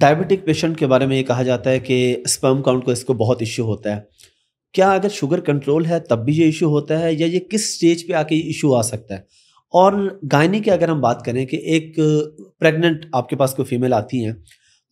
Diabetic patient के बारे में ये कहा जाता है कि स्पर्म काउंट को इसको बहुत इश्यू होता है क्या अगर शुगर कंट्रोल है तब भी ये इशू होता है या ये किस स्टेज पे आके इशू आ सकता है और गायनी की अगर हम बात करें कि एक प्रेग्नेंट आपके पास कोई फीमेल आती हैं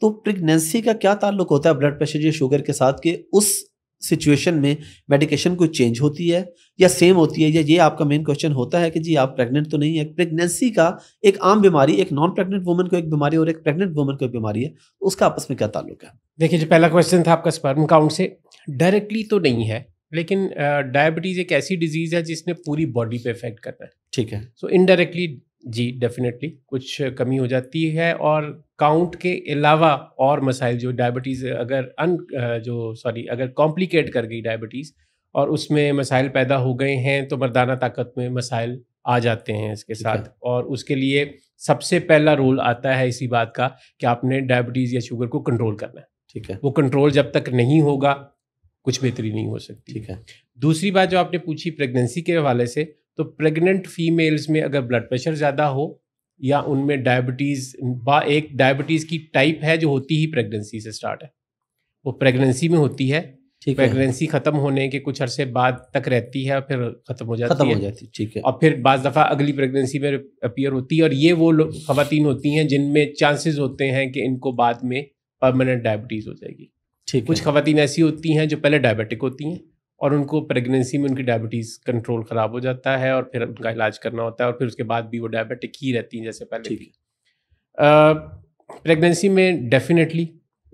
तो प्रेगनेंसी का क्या ताल्लुक होता है ब्लड प्रेशर या शुगर के साथ कि उस सिचुएशन में मेडिकेशन कोई चेंज होती है या सेम होती है या ये आपका मेन क्वेश्चन होता है कि जी आप प्रेग्नेंट तो नहीं है प्रेगनेंसी का एक आम बीमारी एक नॉन प्रेग्नेंट वुमन को एक बीमारी और एक प्रेग्नेंट वुमन को एक बीमारी है तो उसका आपस में क्या ताल्लुक है देखिए जो पहला क्वेश्चन था आपका स्पर्म काउंट से डायरेक्टली तो नहीं है लेकिन डायबिटीज़ एक ऐसी डिजीज़ है जिसने पूरी बॉडी पे इफेक्ट करना है ठीक है सो इनडायरेक्टली जी डेफिनेटली कुछ कमी हो जाती है और काउंट के अलावा और मसाइल जो डायबिटीज़ अगर अन जो सॉरी अगर कॉम्प्लिकेट कर गई डायबिटीज़ और उसमें मसाइल पैदा हो गए हैं तो मर्दाना ताकत में मसाइल आ जाते हैं इसके साथ और उसके लिए सबसे पहला रोल आता है इसी बात का कि आपने डायबिटीज़ या शुगर को कंट्रोल करना है ठीक है वो कंट्रोल जब तक नहीं होगा कुछ बेहतरी नहीं हो सकती ठीक है दूसरी बात जो आपने पूछी प्रेगनेंसी के हवाले से तो प्रेग्नेंट फीमेल्स में अगर ब्लड प्रेशर ज़्यादा हो या उनमें डायबिटीज़ बा एक डायबिटीज़ की टाइप है जो होती ही प्रेगनेंसी से स्टार्ट है वो प्रेगनेंसी में होती है प्रेगनेंसी खत्म होने के कुछ अरसे बाद तक रहती है और फिर खत्म हो जाती खत्म है हो जाती ठीक है और फिर बाज दफ़ा अगली प्रेगनेंसी में अपियर होती है और ये वो खातन होती हैं जिनमें चांसेस होते हैं कि इनको बाद में परमानेंट डायबिटीज़ हो जाएगी ठीक कुछ खातन ऐसी होती हैं जो पहले डायबिटिक होती हैं और उनको प्रेगनेंसी में उनकी डायबिटीज़ कंट्रोल ख़राब हो जाता है और फिर उनका इलाज करना होता है और फिर उसके बाद भी वो डायबिटिक ही रहती हैं जैसे पहले भी प्रेगनेंसी में डेफिनेटली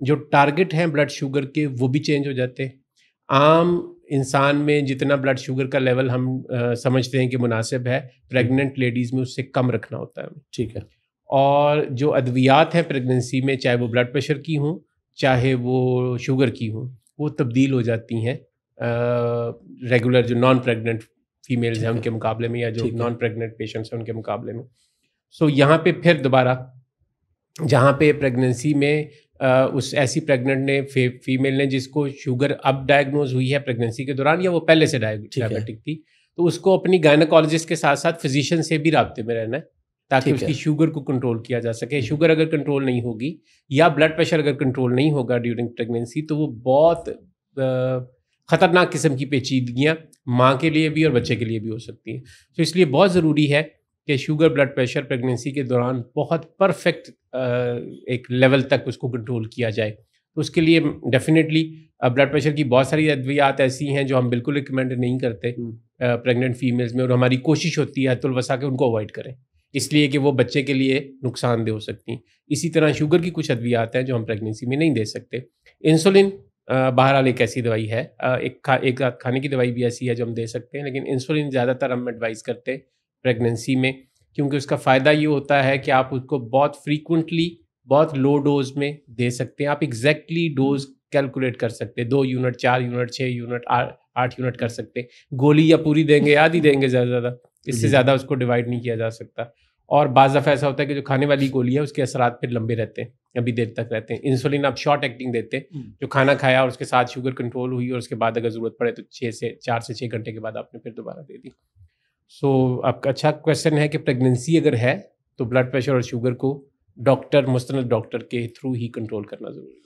जो टारगेट हैं ब्लड शुगर के वो भी चेंज हो जाते हैं आम इंसान में जितना ब्लड शुगर का लेवल हम आ, समझते हैं कि मुनासिब है प्रेग्नेंट लेडीज़ में उससे कम रखना होता है ठीक है और जो अद्वियात हैं प्रेगनेंसी में चाहे वो ब्लड प्रेशर की हों चाहे वो शुगर की हों वो तब्दील हो जाती हैं रेगुलर जो नॉन प्रेग्नेंट फीमेल्स हैं उनके मुकाबले में या जो नॉन प्रेग्नेंट पेशेंट्स हैं उनके मुकाबले में सो so, यहाँ पे फिर दोबारा जहाँ पे प्रेगनेंसी में आ, उस ऐसी प्रेग्नेंट ने फे, फीमेल ने जिसको शुगर अब डायग्नोज हुई है प्रेगनेंसी के दौरान या वो पहले से डायबिटिक थी तो उसको अपनी गायनाकोलॉजिस्ट के साथ साथ फिजिशियन से भी रबते में रहना है ताकि उसकी शुगर को कंट्रोल किया जा सके शुगर हम्म। अगर कंट्रोल नहीं होगी या ब्लड प्रेशर अगर कंट्रोल नहीं होगा ड्यूरिंग प्रेगनेंसी तो वो बहुत ख़तरनाक किस्म की पेचीदगियाँ माँ के लिए भी और बच्चे के लिए भी हो सकती हैं तो इसलिए बहुत ज़रूरी है कि शुगर ब्लड प्रेशर प्रेगनेंसी के दौरान बहुत परफेक्ट एक लेवल तक उसको कंट्रोल किया जाए तो उसके लिए डेफिनेटली ब्लड प्रेशर की बहुत सारी अद्वियात ऐसी हैं जो हम बिल्कुल रिकमेंड नहीं करते हम्म। प्रेग्नेंट फीमेल्स में और हमारी कोशिश होती है हतुलवसा के उनको अवॉइड करें इसलिए कि वो बच्चे के लिए नुकसानदेह हो सकती हैं इसी तरह शुगर की कुछ अद्वियात हैं जो हम प्रेगनेंसी में नहीं दे सकते इंसुलिन बहरहाल एक ऐसी दवाई है एक खा एक रात खाने की दवाई भी ऐसी है जो हम दे सकते हैं लेकिन इंसुलिन ज़्यादातर हम एडवाइस करते हैं प्रेगनेंसी में क्योंकि उसका फ़ायदा ये होता है कि आप उसको बहुत फ्रीकुंटली बहुत लो डोज में दे सकते हैं आप एग्जैक्टली डोज कैलकुलेट कर सकते हैं दो यूनिट चार यूनिट छः यूनिट आठ यूनिट कर सकते हैं गोली या पूरी देंगे याद ही देंगे ज़्यादा ज़्यादा इससे ज़्यादा उसको डिवाइड नहीं किया जा सकता और बाज़ दफ़ा ऐसा होता है कि जो खाने वाली गोली है उसके असरात फिर लंबे रहते हैं लंबी देर तक रहते हैं इंसुलिन आप शॉर्ट एक्टिंग देते हैं हम्म। जो खाना खाया और उसके साथ शुगर कंट्रोल हुई और उसके बाद अगर ज़रूरत पड़े तो छः से चार से छः घंटे के बाद आपने फिर दोबारा दे दी सो so, आपका अच्छा क्वेश्चन है कि प्रेगनेंसी अगर है तो ब्लड प्रेशर और शुगर को डॉक्टर मुस्तना डॉक्टर के थ्रू ही कंट्रोल करना ज़रूरी है